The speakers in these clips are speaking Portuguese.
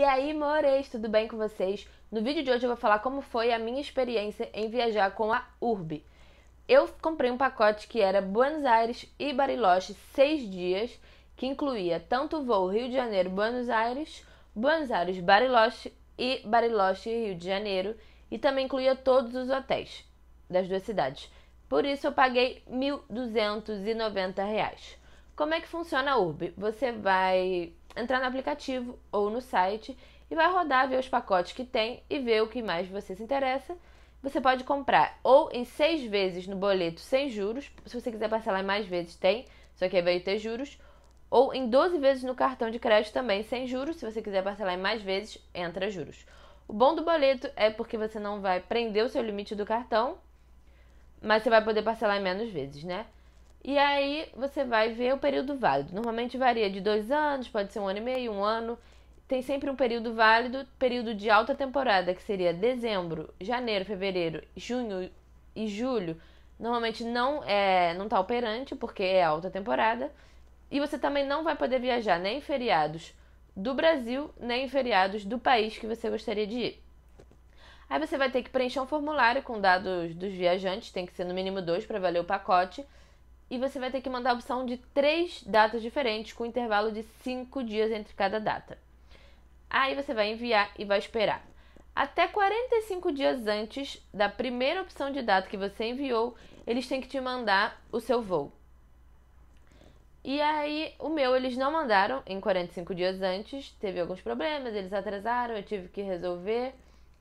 E aí, mores, tudo bem com vocês? No vídeo de hoje eu vou falar como foi a minha experiência em viajar com a Urbe. Eu comprei um pacote que era Buenos Aires e Bariloche, seis dias, que incluía tanto o voo Rio de Janeiro-Buenos Aires, Buenos Aires-Bariloche e Bariloche-Rio de Janeiro, e também incluía todos os hotéis das duas cidades. Por isso eu paguei R$ 1.290. Como é que funciona a Urbe? Você vai entrar no aplicativo ou no site e vai rodar, ver os pacotes que tem e ver o que mais você se interessa. Você pode comprar ou em seis vezes no boleto sem juros, se você quiser parcelar em mais vezes tem, só que aí vai ter juros, ou em 12 vezes no cartão de crédito também sem juros, se você quiser parcelar em mais vezes, entra juros. O bom do boleto é porque você não vai prender o seu limite do cartão, mas você vai poder parcelar em menos vezes, né? E aí você vai ver o período válido. Normalmente varia de dois anos, pode ser um ano e meio, um ano. Tem sempre um período válido, período de alta temporada, que seria dezembro, janeiro, fevereiro, junho e julho. Normalmente não é, não está operante, porque é alta temporada. E você também não vai poder viajar nem em feriados do Brasil, nem em feriados do país que você gostaria de ir. Aí você vai ter que preencher um formulário com dados dos viajantes, tem que ser no mínimo dois para valer o pacote e você vai ter que mandar a opção de três datas diferentes, com intervalo de cinco dias entre cada data. Aí você vai enviar e vai esperar. Até 45 dias antes da primeira opção de data que você enviou, eles têm que te mandar o seu voo. E aí, o meu eles não mandaram em 45 dias antes, teve alguns problemas, eles atrasaram, eu tive que resolver.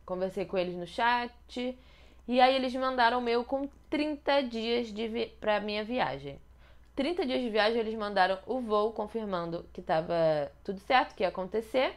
Conversei com eles no chat, e aí eles mandaram o meu com 30 dias de vi pra minha viagem. 30 dias de viagem eles mandaram o voo confirmando que estava tudo certo, que ia acontecer.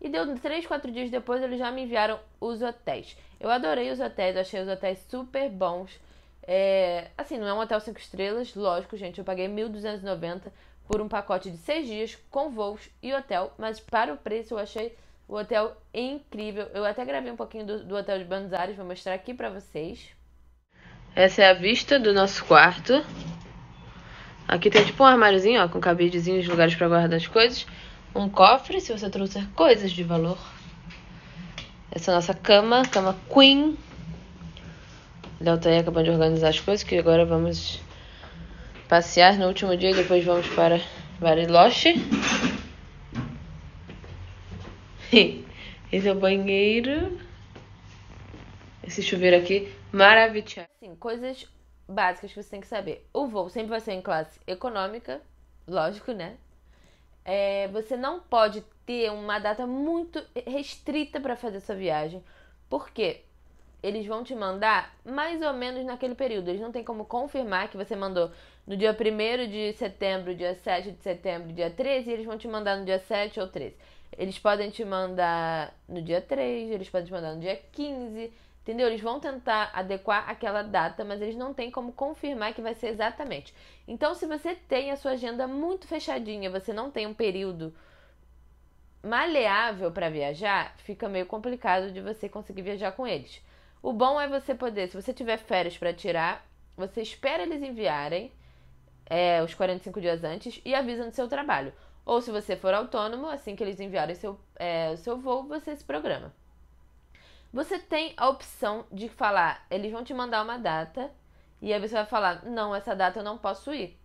E deu 3, 4 dias depois eles já me enviaram os hotéis. Eu adorei os hotéis, achei os hotéis super bons. É, assim, não é um hotel 5 estrelas, lógico, gente. Eu paguei 1.290 por um pacote de 6 dias com voos e hotel, mas para o preço eu achei o hotel é incrível. Eu até gravei um pouquinho do, do hotel de Buenos Aires, vou mostrar aqui para vocês. Essa é a vista do nosso quarto. Aqui tem tipo um armáriozinho, ó, com cabidezinhos, lugares para guardar as coisas. Um cofre, se você trouxer coisas de valor. Essa é a nossa cama, cama queen. Deltaí acabou de organizar as coisas, que agora vamos passear no último dia e depois vamos para Bariloche. Esse é o banheiro. Esse chuveiro aqui, maravilhoso. Assim, coisas básicas que você tem que saber. O voo sempre vai ser em classe econômica, lógico, né? É, você não pode ter uma data muito restrita para fazer sua viagem, porque eles vão te mandar mais ou menos naquele período. Eles não tem como confirmar que você mandou no dia 1 de setembro, dia 7 de setembro, dia 13, e eles vão te mandar no dia 7 ou 13. Eles podem te mandar no dia 3, eles podem te mandar no dia 15, entendeu? Eles vão tentar adequar aquela data, mas eles não têm como confirmar que vai ser exatamente. Então, se você tem a sua agenda muito fechadinha, você não tem um período maleável para viajar, fica meio complicado de você conseguir viajar com eles. O bom é você poder, se você tiver férias para tirar, você espera eles enviarem é, os 45 dias antes e avisa no seu trabalho. Ou se você for autônomo, assim que eles enviarem seu, é, o seu voo, você se programa. Você tem a opção de falar, eles vão te mandar uma data e aí você vai falar, não, essa data eu não posso ir.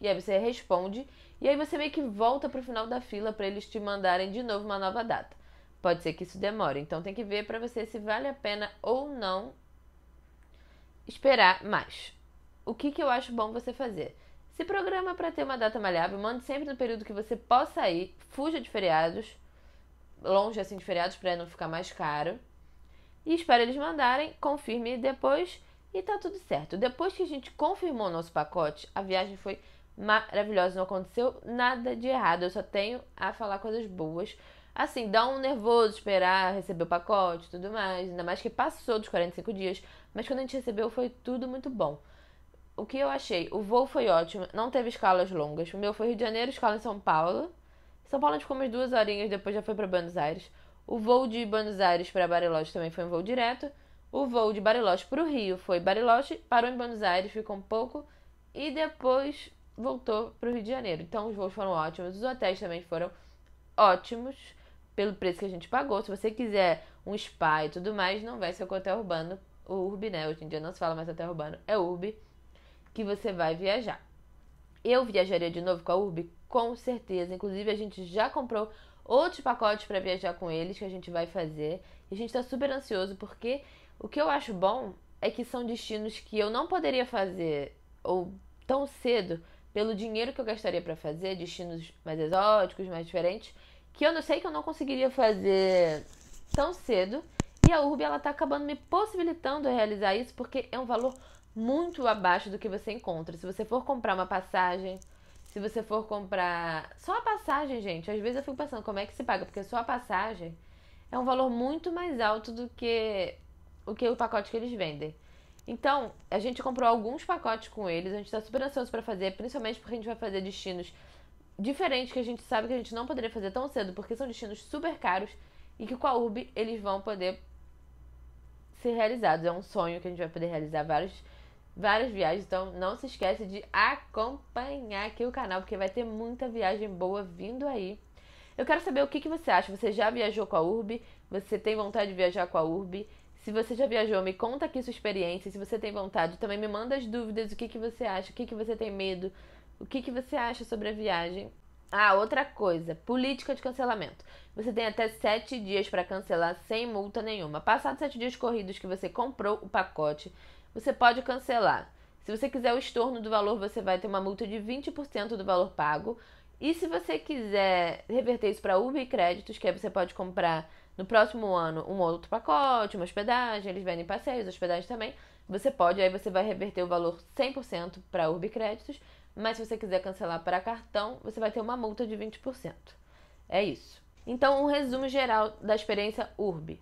E aí você responde e aí você meio que volta para o final da fila para eles te mandarem de novo uma nova data. Pode ser que isso demore, então tem que ver para você se vale a pena ou não esperar mais. O que, que eu acho bom você fazer? Se programa para ter uma data malhável, mande sempre no período que você possa ir, fuja de feriados, longe assim de feriados para não ficar mais caro. E espera eles mandarem, confirme depois e tá tudo certo. Depois que a gente confirmou o nosso pacote, a viagem foi maravilhosa, não aconteceu nada de errado. Eu só tenho a falar coisas boas. Assim, dá um nervoso esperar receber o pacote e tudo mais, ainda mais que passou dos 45 dias, mas quando a gente recebeu foi tudo muito bom o que eu achei? O voo foi ótimo, não teve escalas longas. O meu foi Rio de Janeiro, escala em São Paulo. São Paulo a gente ficou umas duas horinhas, depois já foi para Buenos Aires. O voo de Buenos Aires para Bariloche também foi um voo direto. O voo de Bariloche para o Rio foi Bariloche, parou em Buenos Aires, ficou um pouco e depois voltou para o Rio de Janeiro. Então os voos foram ótimos, os hotéis também foram ótimos pelo preço que a gente pagou. Se você quiser um spa e tudo mais, não vai ser com o hotel urbano, o Urb, né? Hoje em dia não se fala mais hotel urbano, é Urb que você vai viajar. Eu viajaria de novo com a Urb? Com certeza. Inclusive, a gente já comprou outros pacotes para viajar com eles que a gente vai fazer. E a gente está super ansioso porque o que eu acho bom é que são destinos que eu não poderia fazer ou tão cedo pelo dinheiro que eu gastaria para fazer, destinos mais exóticos, mais diferentes, que eu não sei que eu não conseguiria fazer tão cedo. E a Urb ela tá acabando me possibilitando realizar isso porque é um valor muito abaixo do que você encontra. Se você for comprar uma passagem, se você for comprar. Só a passagem, gente. Às vezes eu fico pensando como é que se paga, porque só a passagem é um valor muito mais alto do que o que o pacote que eles vendem. Então, a gente comprou alguns pacotes com eles, a gente está super ansioso para fazer, principalmente porque a gente vai fazer destinos diferentes que a gente sabe que a gente não poderia fazer tão cedo, porque são destinos super caros e que com a URB eles vão poder ser realizados. É um sonho que a gente vai poder realizar vários várias viagens. Então não se esquece de acompanhar aqui o canal, porque vai ter muita viagem boa vindo aí. Eu quero saber o que, que você acha. Você já viajou com a URB? Você tem vontade de viajar com a URB? Se você já viajou, me conta aqui sua experiência. Se você tem vontade, também me manda as dúvidas, o que, que você acha, o que, que você tem medo, o que, que você acha sobre a viagem. Ah, outra coisa, política de cancelamento. Você tem até sete dias para cancelar sem multa nenhuma. Passados sete dias corridos que você comprou o pacote, você pode cancelar. Se você quiser o estorno do valor, você vai ter uma multa de 20% do valor pago. E se você quiser reverter isso para Uber e créditos, que aí você pode comprar no próximo ano um outro pacote, uma hospedagem, eles vendem passeios, hospedagem também. Você pode, aí você vai reverter o valor 100% para Uber e créditos, mas se você quiser cancelar para cartão, você vai ter uma multa de 20%. É isso. Então, um resumo geral da experiência Urb.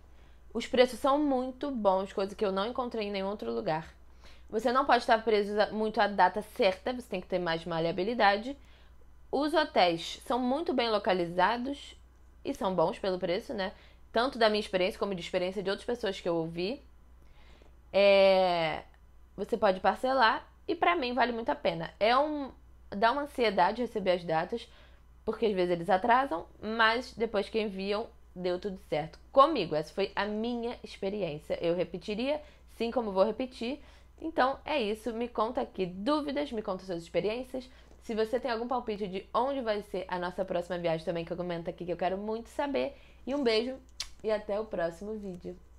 Os preços são muito bons, coisa que eu não encontrei em nenhum outro lugar. Você não pode estar preso muito à data certa, você tem que ter mais maleabilidade. Os hotéis são muito bem localizados e são bons pelo preço, né? Tanto da minha experiência como de experiência de outras pessoas que eu ouvi. É... Você pode parcelar e para mim vale muito a pena. É um dá uma ansiedade receber as datas, porque às vezes eles atrasam, mas depois que enviam deu tudo certo comigo. Essa foi a minha experiência. Eu repetiria, sim, como vou repetir. Então é isso. Me conta aqui dúvidas, me conta suas experiências. Se você tem algum palpite de onde vai ser a nossa próxima viagem também, que comenta aqui, que eu quero muito saber. E um beijo e até o próximo vídeo.